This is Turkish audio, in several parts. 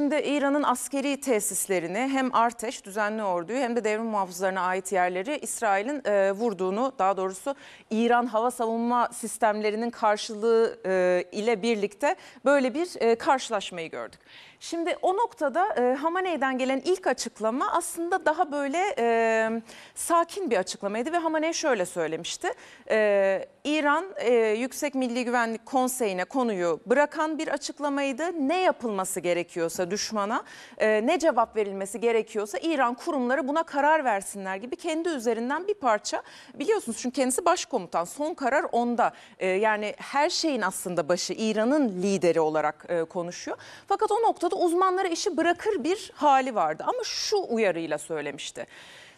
Şimdi İran'ın askeri tesislerini hem Arteş düzenli orduyu hem de devrim muhafızlarına ait yerleri İsrail'in e, vurduğunu daha doğrusu İran hava savunma sistemlerinin karşılığı e, ile birlikte böyle bir e, karşılaşmayı gördük. Şimdi o noktada e, Hamaney'den gelen ilk açıklama aslında daha böyle e, sakin bir açıklamaydı ve Hamaney şöyle söylemişti. E, İran e, Yüksek Milli Güvenlik Konseyi'ne konuyu bırakan bir açıklamaydı. Ne yapılması gerekiyorsa düşmana, e, ne cevap verilmesi gerekiyorsa İran kurumları buna karar versinler gibi kendi üzerinden bir parça. Biliyorsunuz çünkü kendisi başkomutan, son karar onda. E, yani her şeyin aslında başı İran'ın lideri olarak e, konuşuyor. Fakat o noktada noktada uzmanlara işi bırakır bir hali vardı. Ama şu uyarıyla söylemişti.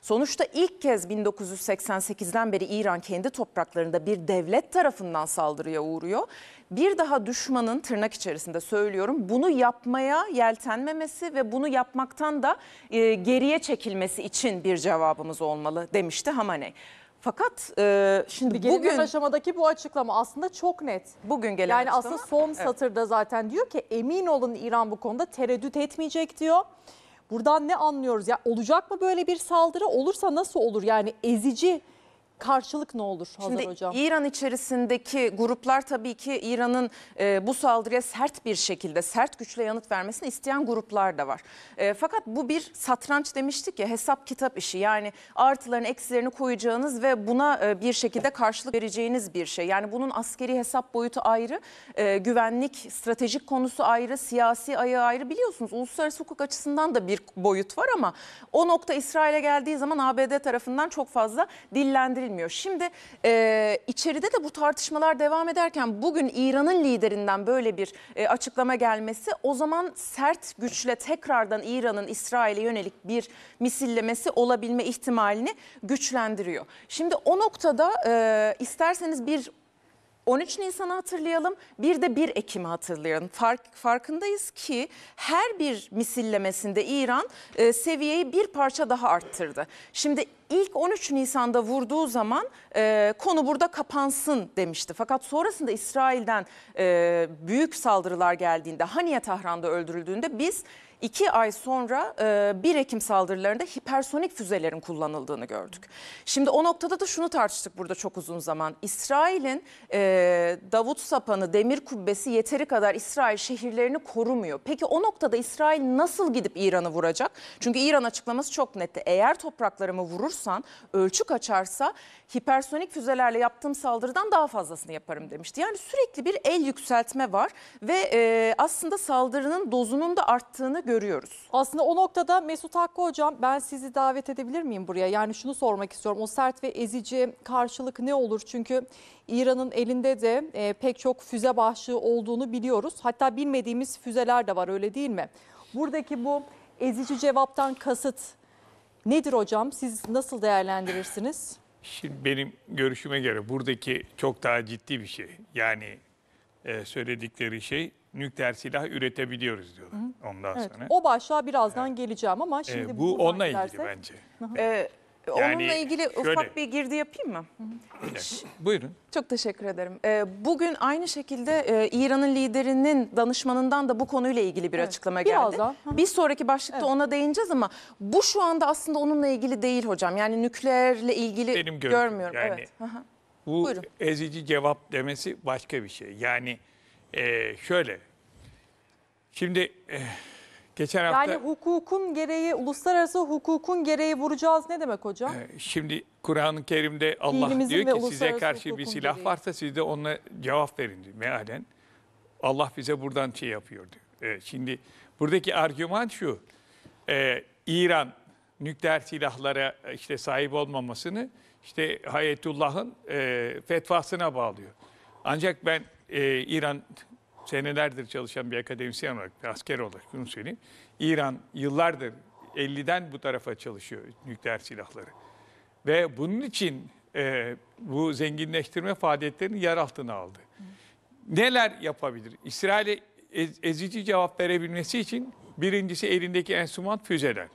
Sonuçta ilk kez 1988'den beri İran kendi topraklarında bir devlet tarafından saldırıya uğruyor. Bir daha düşmanın tırnak içerisinde söylüyorum bunu yapmaya yeltenmemesi ve bunu yapmaktan da e, geriye çekilmesi için bir cevabımız olmalı demişti Hamaney. Fakat e, şimdi Gelinen bugün aşamadaki bu açıklama aslında çok net. bugün gelen Yani açıklama- aslında son Evet. satırda zaten diyor ki emin olun İran bu konuda tereddüt etmeyecek diyor. Buradan ne anlıyoruz? Ya olacak mı böyle bir saldırı? Olursa nasıl olur? Yani ezici karşılık ne olur Hazar Şimdi Hocam? İran içerisindeki gruplar tabii ki İran'ın e, bu saldırıya sert bir şekilde sert güçle yanıt vermesini isteyen gruplar da var. E, fakat bu bir satranç demiştik ya hesap kitap işi yani artılarını eksilerini koyacağınız ve buna e, bir şekilde karşılık vereceğiniz bir şey. Yani bunun askeri hesap boyutu ayrı, e, güvenlik stratejik konusu ayrı, siyasi ayağı ayrı biliyorsunuz uluslararası hukuk açısından da bir boyut var ama o nokta İsrail'e geldiği zaman ABD tarafından çok fazla dillendirilmiyor edilmiyor. Şimdi e, içeride de bu tartışmalar devam ederken bugün İran'ın liderinden böyle bir e, açıklama gelmesi o zaman sert güçle tekrardan İran'ın İsrail'e yönelik bir misillemesi olabilme ihtimalini güçlendiriyor. Şimdi o noktada e, isterseniz bir 13 Nisan'ı hatırlayalım, bir de 1 Ekim'i hatırlayalım. Fark, farkındayız ki her bir misillemesinde İran e, seviyeyi bir parça daha arttırdı. Şimdi ilk 13 Nisan'da vurduğu zaman e, konu burada kapansın demişti. Fakat sonrasında İsrail'den e, büyük saldırılar geldiğinde Haniye Tahran'da öldürüldüğünde biz 2 ay sonra e, 1 Ekim saldırılarında hipersonik füzelerin kullanıldığını gördük. Şimdi o noktada da şunu tartıştık burada çok uzun zaman. İsrail'in e, Davut Sapanı, Demir Kubbesi yeteri kadar İsrail şehirlerini korumuyor. Peki o noktada İsrail nasıl gidip İran'ı vuracak? Çünkü İran açıklaması çok netti. Eğer topraklarımı vurursan, ölçü kaçarsa hipersonik füzelerle yaptığım saldırıdan daha fazlasını yaparım demişti. Yani sürekli bir el yükseltme var ve e, aslında saldırının dozunun da arttığını görüyoruz. Aslında o noktada Mesut Hakkı Hocam ben sizi davet edebilir miyim buraya? Yani şunu sormak istiyorum. O sert ve ezici karşılık ne olur? Çünkü İran'ın elinde de e, pek çok füze başlığı olduğunu biliyoruz. Hatta bilmediğimiz füzeler de var öyle değil mi? Buradaki bu ezici cevaptan kasıt nedir hocam? Siz nasıl değerlendirirsiniz? Şimdi benim görüşüme göre buradaki çok daha ciddi bir şey. Yani e, söyledikleri şey nükleer silah üretebiliyoruz diyorlar Hı. ondan Evet, sonra. o başlığa birazdan geleceğim ama Ee, şimdi bu buradan onunla ilgili gidersek- bence. Ee, Yani onunla ilgili şöyle- ufak bir girdi yapayım mı? Bir Buyurun. Çok teşekkür ederim. Ee, bugün aynı şekilde e, İran'ın liderinin danışmanından da bu konuyla ilgili bir açıklama geldi. birazdan. Bir sonraki başlıkta ona değineceğiz ama bu şu anda aslında onunla ilgili değil hocam. Yani nükleerle ilgili Benim görmüyorum. yani. Evet. Bu Buyurun. ezici cevap demesi başka bir şey. Yani ee, şöyle. Şimdi eh, geçen hafta... Yani hukukun gereği, uluslararası hukukun gereği vuracağız ne demek hocam? Eh, şimdi Kur'an-ı Kerim'de Allah Dinimizin diyor ki size karşı bir silah gereği. varsa siz de onunla cevap verin diyor mealen. Allah bize buradan şey yapıyor diyor. Evet, şimdi buradaki argüman şu. Ee, İran nükleer silahlara eh, işte sahip olmamasını işte Hayetullah'ın e, fetvasına bağlıyor. Ancak ben e, İran senelerdir çalışan bir akademisyen olarak, bir asker olarak bunu söyleyeyim. İran yıllardır 50'den bu tarafa çalışıyor nükleer silahları. Ve bunun için e, bu zenginleştirme faaliyetlerini yer altına aldı. Neler yapabilir? İsrail'e ezici cevap verebilmesi için birincisi elindeki enstrüman füzeler.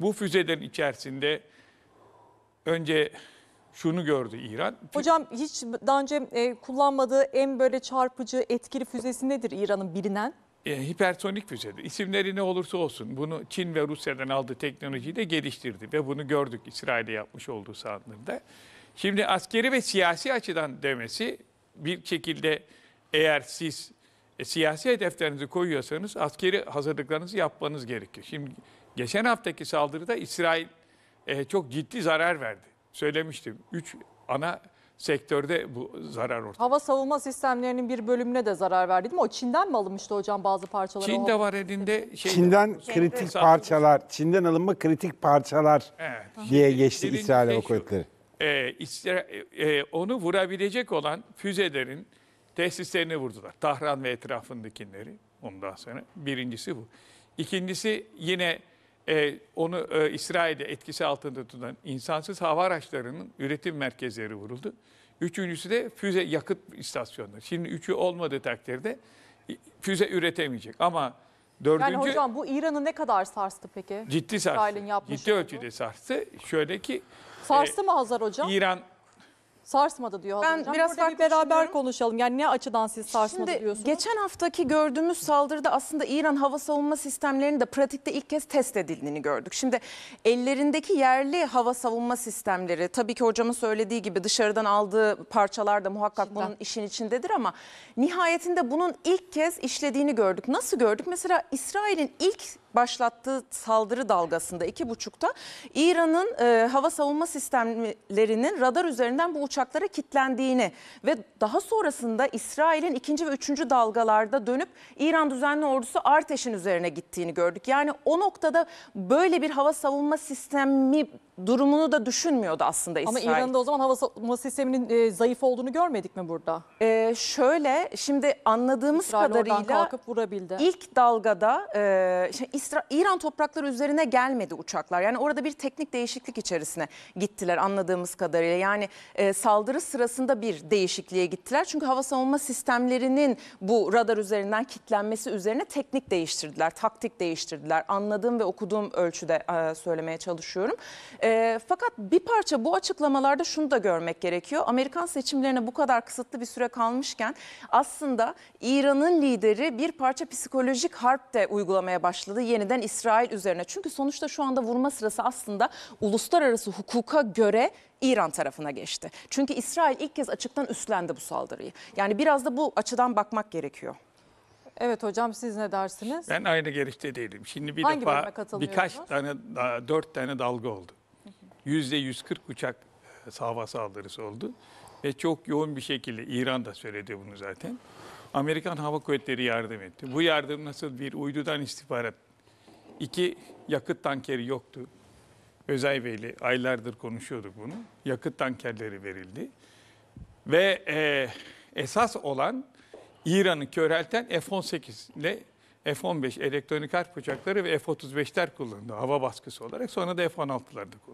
Bu füzelerin içerisinde önce şunu gördü İran. Hocam hiç daha önce e, kullanmadığı en böyle çarpıcı etkili füzesi nedir İran'ın bilinen? E, hipersonik füzedir. İsimleri ne olursa olsun bunu Çin ve Rusya'dan aldığı teknolojiyi de geliştirdi ve bunu gördük İsrail'e yapmış olduğu sandığında. Şimdi askeri ve siyasi açıdan demesi bir şekilde eğer siz e, siyasi hedeflerinizi koyuyorsanız askeri hazırlıklarınızı yapmanız gerekiyor. Şimdi geçen haftaki saldırıda İsrail e, çok ciddi zarar verdi söylemiştim. Üç ana sektörde bu zarar ortaya. Hava savunma sistemlerinin bir bölümüne de zarar verdi değil mi? O Çin'den mi alınmıştı hocam bazı parçaları? Çin'de var elinde. Şey Çin'den kritik Hesabı. parçalar, Çin'den alınma kritik parçalar evet. diye geçti Çin'in İsrail Hava şey Kuvvetleri. Ee, e, e, onu vurabilecek olan füzelerin tesislerini vurdular. Tahran ve etrafındakileri ondan sonra. Birincisi bu. İkincisi yine e, onu e, İsrail'de etkisi altında tutan insansız hava araçlarının üretim merkezleri vuruldu. Üçüncüsü de füze yakıt istasyonları. Şimdi üçü olmadığı takdirde füze üretemeyecek ama dördüncü... Yani hocam bu İran'ı ne kadar sarstı peki? Ciddi sarstı. İsrail'in Ciddi ölçüde sarstı. Şöyle ki... Sarstı e, mı Hazar hocam? İran sarsmadı diyor. Ben Hocam. biraz Burada farklı bir beraber konuşalım. Yani ne açıdan siz sarsmadı Şimdi, diyorsunuz? Geçen haftaki gördüğümüz saldırıda aslında İran hava savunma sistemlerinin de pratikte ilk kez test edildiğini gördük. Şimdi ellerindeki yerli hava savunma sistemleri tabii ki hocamın söylediği gibi dışarıdan aldığı parçalar da muhakkak Şimdi. bunun işin içindedir ama nihayetinde bunun ilk kez işlediğini gördük. Nasıl gördük? Mesela İsrail'in ilk başlattığı saldırı dalgasında iki buçukta İran'ın e, hava savunma sistemlerinin radar üzerinden bu uçaklara kitlendiğini ve daha sonrasında İsrail'in ikinci ve üçüncü dalgalarda dönüp İran düzenli ordusu Arteş'in üzerine gittiğini gördük. Yani o noktada böyle bir hava savunma sistemi durumunu da düşünmüyordu aslında İsrail. Ama İran'da o zaman hava savunma sisteminin e, zayıf olduğunu görmedik mi burada? E, şöyle şimdi anladığımız İsrail kadarıyla kalkıp vurabildi. ilk dalgada e, işte İsra İran toprakları üzerine gelmedi uçaklar. Yani orada bir teknik değişiklik içerisine gittiler anladığımız kadarıyla. Yani e, saldırı sırasında bir değişikliğe gittiler. Çünkü hava savunma sistemlerinin bu radar üzerinden kitlenmesi üzerine teknik değiştirdiler, taktik değiştirdiler. Anladığım ve okuduğum ölçüde e, söylemeye çalışıyorum. E, fakat bir parça bu açıklamalarda şunu da görmek gerekiyor. Amerikan seçimlerine bu kadar kısıtlı bir süre kalmışken aslında İran'ın lideri bir parça psikolojik harp de uygulamaya başladı yeniden İsrail üzerine. Çünkü sonuçta şu anda vurma sırası aslında uluslararası hukuka göre İran tarafına geçti. Çünkü İsrail ilk kez açıktan üstlendi bu saldırıyı. Yani biraz da bu açıdan bakmak gerekiyor. Evet hocam siz ne dersiniz? Ben aynı görüşte değilim. Şimdi bir Hangi defa birkaç tane, dört tane dalga oldu. Yüzde 140 uçak hava e, saldırısı oldu. Ve çok yoğun bir şekilde İran da söyledi bunu zaten. Amerikan Hava Kuvvetleri yardım etti. Bu yardım nasıl bir uydudan istihbarat İki, yakıt tankeri yoktu. Özay Bey'le aylardır konuşuyorduk bunu. Yakıt tankerleri verildi. Ve e, esas olan İran'ı körelten F-18 ile F-15 elektronik harp uçakları ve F-35'ler kullanıldı hava baskısı olarak. Sonra da F-16'lar da kullanıldı.